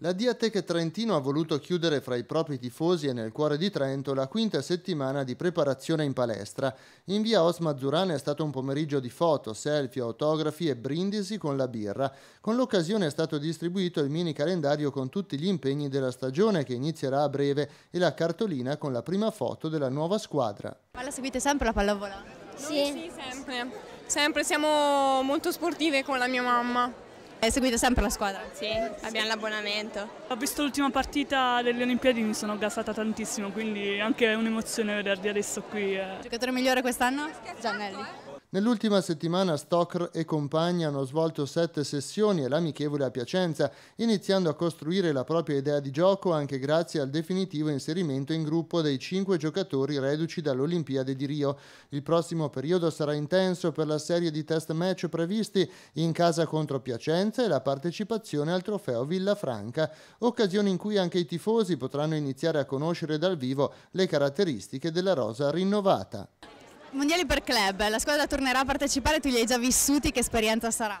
La Diatec Trentino ha voluto chiudere fra i propri tifosi e nel cuore di Trento la quinta settimana di preparazione in palestra. In via Osma Zurane è stato un pomeriggio di foto, selfie, autografi e brindisi con la birra. Con l'occasione è stato distribuito il mini calendario con tutti gli impegni della stagione che inizierà a breve e la cartolina con la prima foto della nuova squadra. Ma la seguite sempre la pallavola? Sì. sì, sempre. Sempre, siamo molto sportive con la mia mamma. Seguite sempre la squadra? Sì, abbiamo l'abbonamento. Ho visto l'ultima partita delle Olimpiadi, mi sono gasata tantissimo, quindi anche un'emozione vedervi adesso qui. Eh. Giocatore migliore quest'anno? Giannelli. Nell'ultima settimana Stocker e compagni hanno svolto sette sessioni e l'amichevole a Piacenza, iniziando a costruire la propria idea di gioco anche grazie al definitivo inserimento in gruppo dei cinque giocatori reduci dall'Olimpiade di Rio. Il prossimo periodo sarà intenso per la serie di test match previsti in casa contro Piacenza e la partecipazione al trofeo Villafranca, occasione in cui anche i tifosi potranno iniziare a conoscere dal vivo le caratteristiche della rosa rinnovata. Mondiali per club, la squadra tornerà a partecipare, tu li hai già vissuti, che esperienza sarà?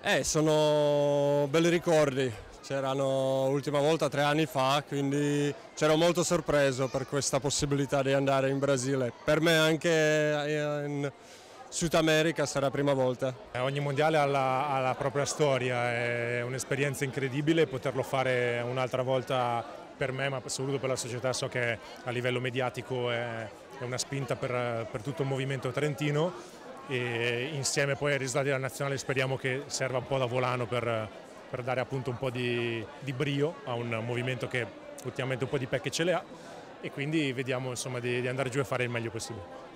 Eh, sono belli ricordi, c'erano l'ultima volta tre anni fa, quindi c'ero molto sorpreso per questa possibilità di andare in Brasile. Per me anche eh, in Sud America sarà la prima volta. Eh, ogni mondiale ha la, ha la propria storia, è un'esperienza incredibile poterlo fare un'altra volta per me, ma soprattutto per la società, so che a livello mediatico è è una spinta per, per tutto il movimento trentino e insieme poi ai risultati della nazionale speriamo che serva un po' da volano per, per dare appunto un po' di, di, brio a un movimento che ultimamente un po' di pecche ce le ha e quindi vediamo insomma di, di andare giù e fare il meglio possibile.